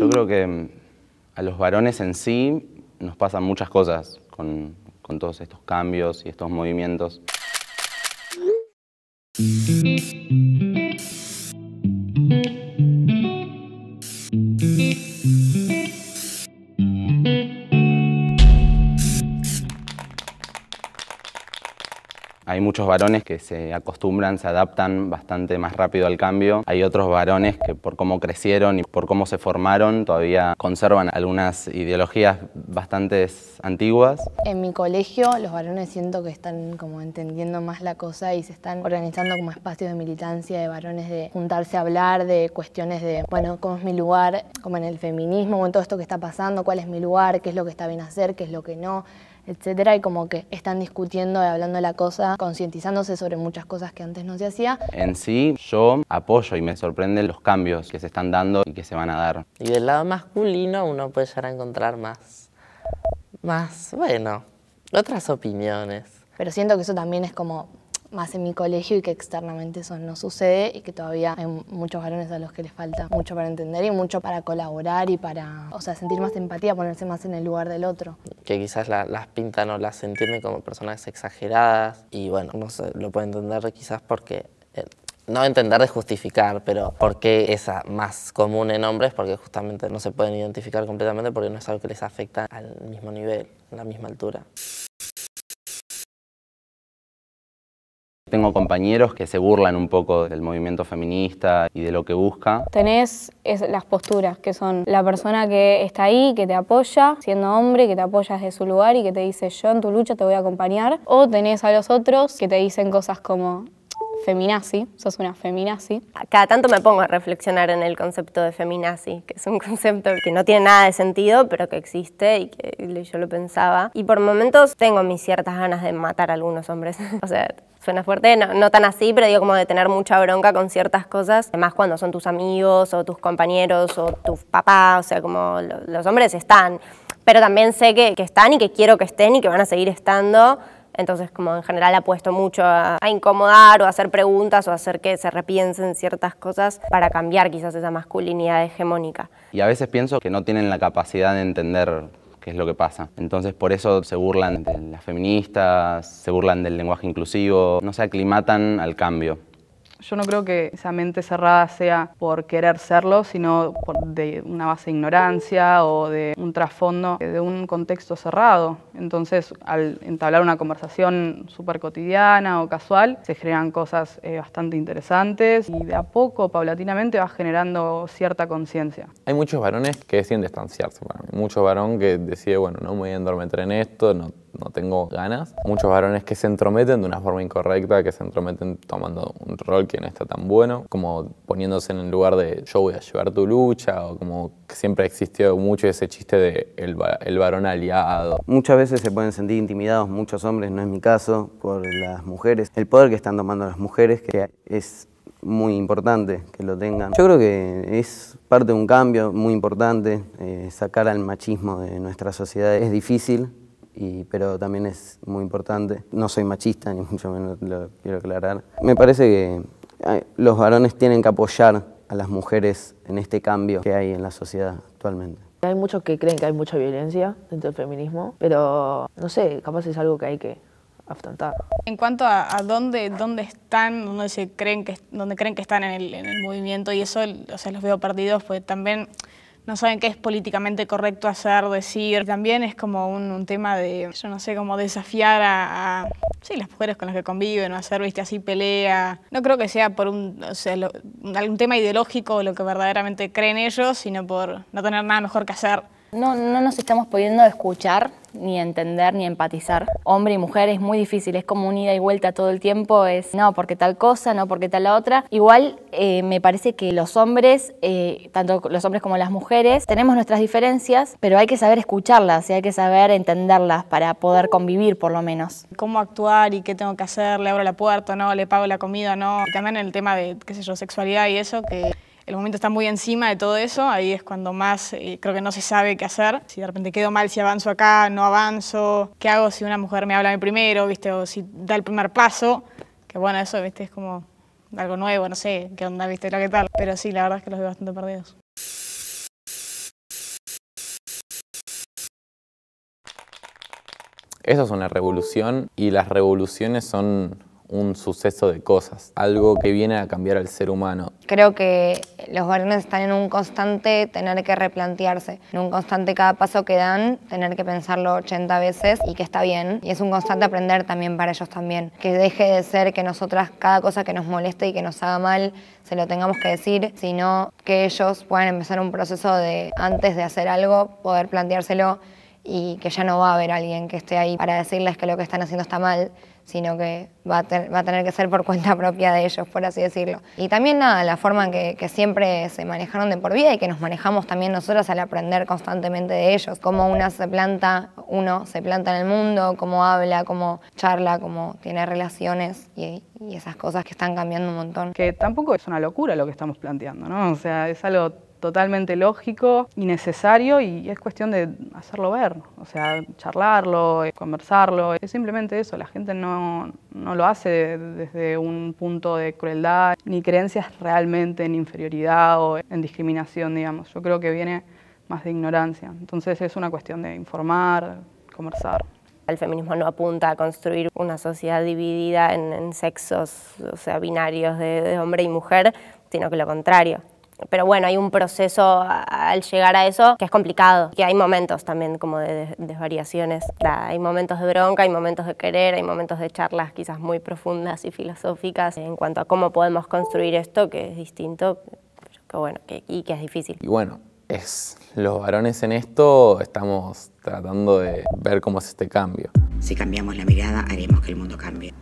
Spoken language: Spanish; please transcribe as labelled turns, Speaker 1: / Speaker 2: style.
Speaker 1: Yo creo que mm, a los varones en sí nos pasan muchas cosas con, con todos estos cambios y estos movimientos. Hay muchos varones que se acostumbran, se adaptan bastante más rápido al cambio. Hay otros varones que por cómo crecieron y por cómo se formaron todavía conservan algunas ideologías bastante antiguas.
Speaker 2: En mi colegio los varones siento que están como entendiendo más la cosa y se están organizando como espacios de militancia de varones de juntarse a hablar de cuestiones de, bueno, cómo es mi lugar, como en el feminismo, en todo esto que está pasando, cuál es mi lugar, qué es lo que está bien hacer, qué es lo que no etcétera, y como que están discutiendo y hablando la cosa, concientizándose sobre muchas cosas que antes no se hacía.
Speaker 1: En sí, yo apoyo y me sorprenden los cambios que se están dando y que se van a dar. Y
Speaker 3: del lado masculino uno puede llegar a encontrar más, más, bueno, otras opiniones.
Speaker 2: Pero siento que eso también es como más en mi colegio y que externamente eso no sucede y que todavía hay muchos varones a los que les falta mucho para entender y mucho para colaborar y para, o sea, sentir más empatía, ponerse más en el lugar del otro.
Speaker 3: Que quizás las pintan o las entienden como personas exageradas y bueno, no lo puede entender quizás porque... Eh, no entender de justificar, pero ¿por qué esa más común en hombres? Porque justamente no se pueden identificar completamente porque no es algo que les afecta al mismo nivel, a la misma altura.
Speaker 1: Tengo compañeros que se burlan un poco del movimiento feminista y de lo que busca.
Speaker 2: Tenés las posturas, que son la persona que está ahí, que te apoya, siendo hombre, que te apoya desde su lugar y que te dice yo en tu lucha te voy a acompañar. O tenés a los otros que te dicen cosas como feminazi,
Speaker 3: sos una feminazi. Cada tanto me pongo a reflexionar en el concepto de feminazi, que es un concepto que no tiene nada de sentido, pero que existe y que yo lo pensaba. Y por momentos tengo mis ciertas ganas de matar a algunos hombres. o sea, suena fuerte, no, tan así, pero digo como de tener mucha bronca con ciertas cosas, Además cuando son tus amigos o tus compañeros o tus papás, o sea, como los hombres están. Pero también sé que están y que quiero que estén y que van a seguir estando entonces, como en general apuesto mucho a, incomodar o a hacer preguntas o hacer que se repiensen ciertas cosas para cambiar quizás esa masculinidad hegemónica.
Speaker 1: Y a veces pienso que no tienen la capacidad de entender qué es lo que pasa. Entonces por eso se burlan de las feministas, se burlan del lenguaje inclusivo, no se aclimatan al cambio
Speaker 2: yo no creo que esa mente cerrada sea por querer serlo, sino de una base de ignorancia o de un trasfondo de un contexto cerrado. Entonces, al entablar una conversación súper cotidiana o casual, se generan cosas eh, bastante interesantes y de a poco, paulatinamente, vas generando cierta conciencia.
Speaker 1: Hay muchos varones que deciden distanciarse para Mucho varón que decide, bueno, no me voy a endormeter en esto, no no tengo ganas. Muchos varones que se entrometen de una forma incorrecta, que se entrometen tomando un rol que no está tan bueno, como poniéndose en el lugar de yo voy a llevar tu lucha, o como siempre ha existido mucho ese chiste de el, varón aliado. Muchas veces se pueden sentir intimidados muchos hombres, no es mi caso, por las mujeres. El poder que están tomando las mujeres, que es muy importante que lo tengan. Yo creo que es parte de un cambio muy importante, eh, sacar al machismo de nuestra sociedad es difícil, pero también es muy importante. No soy machista, ni mucho menos lo quiero aclarar. Me parece que los varones tienen que apoyar a las mujeres en este cambio que hay en la sociedad actualmente.
Speaker 3: Hay muchos que creen que hay mucha violencia dentro del feminismo, pero no sé, capaz es algo que hay que afrontar.
Speaker 2: En cuanto a, a dónde, dónde están, dónde se creen que, dónde creen que están en el, en el movimiento y eso, o sea, los veo perdidos, pues también no saben qué es políticamente correcto hacer, decir. También es como un, tema de, yo no sé, como desafiar a, sí, las mujeres con las que conviven, o hacer, viste, así pelea. No creo que sea por un, o algún tema ideológico o lo que verdaderamente creen ellos, sino por no tener nada mejor que hacer.
Speaker 3: No, no nos estamos pudiendo escuchar, ni entender, ni empatizar. Hombre y mujer es muy difícil, es como un ida y vuelta todo el tiempo, es no, porque tal cosa, no, porque tal la otra. Igual eh, me parece que los hombres, eh, tanto los hombres como las mujeres, tenemos nuestras diferencias, pero hay que saber escucharlas y hay que saber entenderlas para poder convivir por lo menos.
Speaker 2: ¿Cómo actuar y qué tengo que hacer? ¿Le abro la puerta? ¿No? ¿Le pago la comida? ¿No? también el tema de, qué sé yo, sexualidad y eso que el momento está muy encima de todo eso, ahí es cuando más eh, creo que no se sabe qué hacer. Si de repente quedo mal, si avanzo acá, no avanzo, qué hago si una mujer me habla a mí primero, ¿viste? o si da el primer paso, que bueno, eso ¿viste? es como algo nuevo, no sé, qué onda, ¿viste? lo que tal. Pero sí, la verdad es que los veo bastante perdidos.
Speaker 1: Eso es una revolución y las revoluciones son un suceso de cosas, algo que viene a cambiar al ser humano.
Speaker 2: Creo que los varones están en un constante tener que replantearse, en un constante cada paso que dan, tener que pensarlo 80 veces y que está bien. Y es un constante aprender también para ellos también, que deje de ser que nosotras cada cosa que nos moleste y que nos haga mal se lo tengamos que decir, sino que ellos puedan empezar un proceso de antes de hacer algo, poder planteárselo y que ya no va a haber alguien que esté ahí para decirles que lo que están haciendo está mal, sino que va a, tener que ser por cuenta propia de ellos, por así decirlo. Y también nada, la forma que, siempre se manejaron de por vida y que nos manejamos también nosotros al aprender constantemente de ellos, cómo una se planta, uno se planta en el mundo, cómo habla, cómo charla, cómo tiene relaciones y, y esas cosas que están cambiando un montón. Que tampoco es una locura lo que estamos planteando, ¿no? O sea, es algo totalmente lógico y necesario y es cuestión de hacerlo ver, o sea, charlarlo, conversarlo. Es simplemente eso, la gente no, lo hace desde un punto de crueldad ni creencias realmente en inferioridad o en discriminación, digamos. Yo creo que viene
Speaker 3: más de ignorancia. Entonces es una cuestión de informar, conversar. El feminismo no apunta a construir una sociedad dividida en, sexos, o sea, binarios de hombre y mujer, sino que lo contrario, pero bueno, hay un proceso al llegar a eso que es complicado, que hay momentos también como de desvariaciones. Hay momentos de bronca, hay momentos de querer, hay momentos de charlas quizás muy profundas y filosóficas en cuanto a cómo podemos construir esto, que es distinto, que bueno, y que es difícil.
Speaker 1: Y bueno, es los varones en esto estamos tratando de ver cómo es este cambio. Si cambiamos la mirada, haremos que el mundo cambie.